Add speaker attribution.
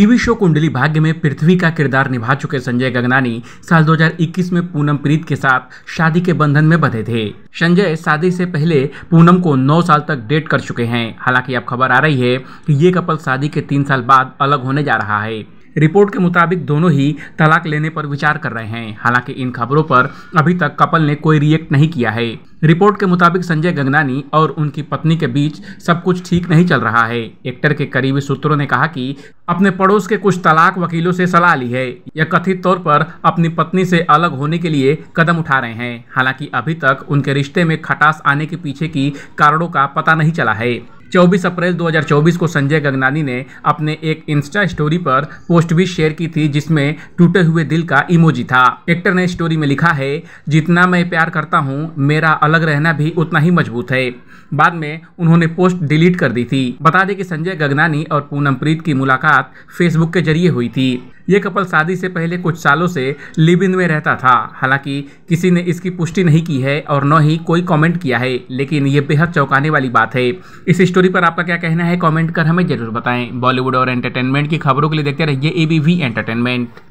Speaker 1: TV show कुंडली भाग्य में पृथ्वी का किरदार निभा चुके संजय गगनानी साल 2021 में पूनम प्रीत के साथ शादी के बंधन में बंधे थे संजय शादी से पहले पूनम को 9 साल तक डेट कर चुके हैं हालांकि अब खबर आ रही है कि ये कपल शादी के तीन साल बाद अलग होने जा रहा है रिपोर्ट के मुताबिक दोनों ही तलाक लेने पर विचार कर रहे हैं हालांकि इन खबरों पर अभी तक कपल ने कोई रिएक्ट नहीं किया है रिपोर्ट के मुताबिक संजय गंगनानी और उनकी पत्नी के बीच सब कुछ ठीक नहीं चल रहा है एक्टर के करीबी सूत्रों ने कहा कि अपने पड़ोस के कुछ तलाक वकीलों से सलाह ली है यह कथित तौर पर अपनी पत्नी से अलग होने के लिए कदम उठा रहे हैं हालांकि अभी तक उनके रिश्ते में खटास आने के पीछे की कारणों का पता नहीं चला है 24 अप्रैल 2024 को संजय गगनानी ने अपने एक इंस्टा स्टोरी पर पोस्ट भी शेयर की थी जिसमें टूटे हुए दिल का इमोजी था एक्टर ने स्टोरी में लिखा है जितना मैं प्यार करता हूँ मेरा अलग रहना भी उतना ही मजबूत है बाद में उन्होंने पोस्ट डिलीट कर दी थी बता दें कि संजय गगनानी और पूनम प्रीत की मुलाकात फेसबुक के जरिए हुई थी ये कपल शादी से पहले कुछ सालों से लिव इन में रहता था हालांकि किसी ने इसकी पुष्टि नहीं की है और न ही कोई कमेंट किया है लेकिन ये बेहद चौंकाने वाली बात है इस स्टोरी पर आपका क्या कहना है कमेंट कर हमें जरूर बताएं बॉलीवुड और एंटरटेनमेंट की खबरों के लिए देखते रहिए एबीवी एंटरटेनमेंट